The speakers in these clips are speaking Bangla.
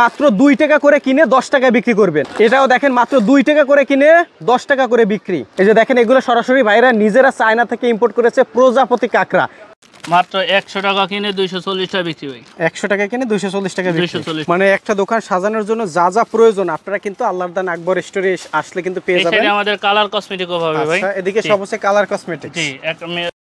মাত্র দুই টাকা করে কিনে দশ টাকা বিক্রি করবেন এটাও দেখেন মাত্র দুই টাকা করে কিনে দশ টাকা করে বিক্রি এই যে দেখেন এগুলো সরাসরি ভাইরা নিজেরা চায়না থেকে ইম্পোর্ট করেছে প্রজাপতি কাঁকড়া মাত্র একশো টাকা কিনে দুইশো টাকা বিক্রি হয় একশো টাকা কিনে দুইশো চল্লিশ টাকা দুইশো মানে একটা দোকান সাজানোর জন্য যা যা প্রয়োজন আপনারা কিন্তু আল্লাহর দান আকবর স্টোরে আসলে কিন্তু পেয়ে যাবেন আমাদের কালার আচ্ছা, কসমেটিক এদিকে সব হচ্ছে কালার কসমেটিক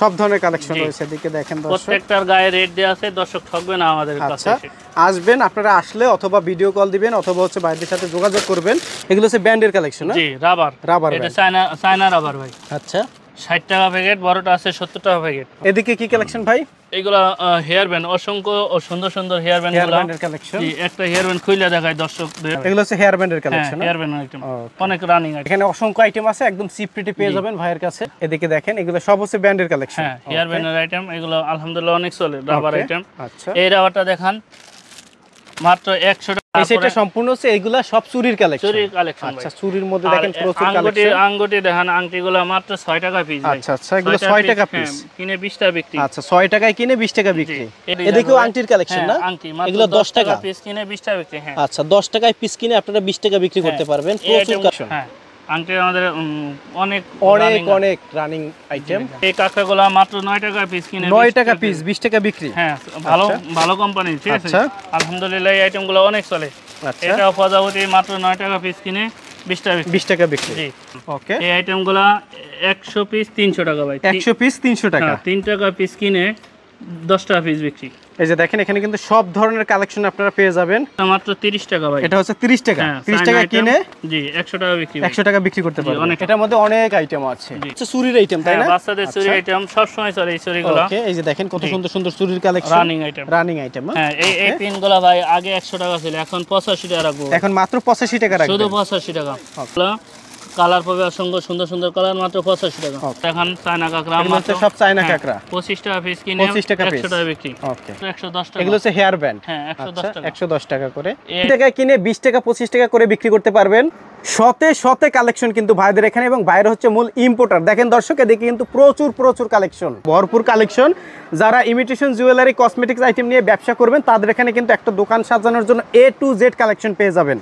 সব ধরনের কালেকশন রয়েছে এদিকে দেখেন প্রত্যেকটার গায়ে রেট দেওয়া আছে দর্শক থাকবেন না আমাদের কাছে আচ্ছা, আসবেন আপনারা আসলে অথবা ভিডিও কল দিবেন অথবা হচ্ছে বাইরের সাথে যোগাযোগ করবেন এগুলো হচ্ছে ব্যান্ডের কালেকশন জি রাবার রাবার এটা চায়না চায়না রাবার ভাই আচ্ছা ষাট টাকা প্যাকেট বড়টা আছে সত্তর টাকা প্যাকেট এদিকে কি কালেকশন ভাই এগুলা হেয়ার ব্যান্ড অসংখ্য সুন্দর সুন্দর হেয়ার ব্যান্ড কালেকশন একটা হেয়ার ব্যান্ড খুলে দেখায় দর্শকদের এগুলো হচ্ছে হেয়ার ব্যান্ডের কালেকশন হেয়ার ব্যান্ড আইটেম অনেক রানিং এখানে অসংখ্য আইটেম আছে একদম চিপ পেয়ে যাবেন ভাইয়ের কাছে এদিকে দেখেন এগুলো সব হচ্ছে ব্যান্ডের কালেকশন হ্যাঁ হেয়ার ব্যান্ডের আইটেম এগুলো আলহামদুলিল্লাহ অনেক চলে রাবার আইটেম আচ্ছা এই রাবারটা দেখান মাত্র 100 টাকা সম্পূর্ণ হচ্ছে এগুলা সব চুরির কালেকশন চুরির কালেকশন আচ্ছা চুরির মধ্যে দেখেন প্রচুর কালেকশন আঙ্গুটি দেখেন মাত্র 6 টাকা পিস আচ্ছা আচ্ছা এগুলো 6 টাকা পিস হ্যাঁ, কিনে 20 টাকা বিক্রি আচ্ছা 6 টাকায় কিনে 20 টাকা বিক্রি এদিকেও আংটির কালেকশন হ্যাঁ, না আংটি এগুলো 10 টাকা পিস কিনে 20 টাকা বিক্রি হ্যাঁ আচ্ছা 10 টাকায় পিস কিনে আপনারা 20 টাকা বিক্রি হ্যাঁ। করতে পারবেন প্রচুর কালেকশন হ্যাঁ আঙ্কেল আমাদের অনেক অনেক অনেক রানিং আইটেম এই কাঁকড়াগুলো মাত্র 9 টাকা পিস কিনে 9 টাকা পিস 20 টাকা বিক্রি হ্যাঁ ভালো আচ্ছা। ভালো কোম্পানি ঠিক আছে আচ্ছা। আলহামদুলিল্লাহ এই আইটেমগুলো অনেক চলে আচ্ছা। এটা ফজাবতি মাত্র 9 টাকা পিস কিনে 20 টাকা 20 টাকা বিক্রি ওকে এই আইটেমগুলো 100 পিস 300 টাকা ভাই 100 পিস 300 টাকা 3 হ্যাঁ, টাকা পিস কিনে 10 টাকা পিস বিক্রি এই যে দেখেন এখানে কিন্তু সব ধরনের কালেকশন আপনারা পেয়ে যাবেন মাত্র 30 টাকা ভাই এটা হচ্ছে 30 টাকা 30 হ্যাঁ, টাকা কিনে জি 100 টাকা বিক্রি 100 টাকা বিক্রি করতে পারবেন এটার মধ্যে অনেক আইটেম আছে আচ্ছা চুরির আইটেম তাই হ্যাঁ, না বাচ্চাদের চুরির আইটেম আচ্ছা। সব সময় চলে এই চুরিগুলো ওকে এই যে দেখেন কত সুন্দর সুন্দর চুরির collection running item running item হ্যাঁ এই এই পিনগুলো ভাই আগে 100 টাকা ছিল এখন 85 টাকা রাখবো এখন মাত্র 85 টাকা রাখবো শুধু 85 টাকা কালার পাবে অসংখ্য সুন্দর সুন্দর কালার মাত্র পঁচাশি টাকা এখন চায়না কাঁকড়া মাত্র সব চায়না হ্যাঁ, কাঁকড়া পঁচিশ টাকা পিস কিনে পঁচিশ টাকা একশো টাকা বিক্রি একশো দশ টাকা এগুলো হচ্ছে হেয়ার ব্যান্ড হ্যাঁ আচ্ছা, একশো দশ টাকা করে টাকায় কিনে বিশ টাকা পঁচিশ টাকা করে বিক্রি করতে পারবেন শতে শতে কালেকশন কিন্তু ভাইদের এখানে এবং ভাইরা হচ্ছে মূল ইম্পোর্টার দেখেন দর্শক এদিকে কিন্তু প্রচুর প্রচুর কালেকশন ভরপুর কালেকশন যারা ইমিটেশন জুয়েলারি কসমেটিক্স আইটেম নিয়ে ব্যবসা করবেন তাদের এখানে কিন্তু একটা দোকান সাজানোর জন্য এ টু জেড কালেকশন পেয়ে যাবেন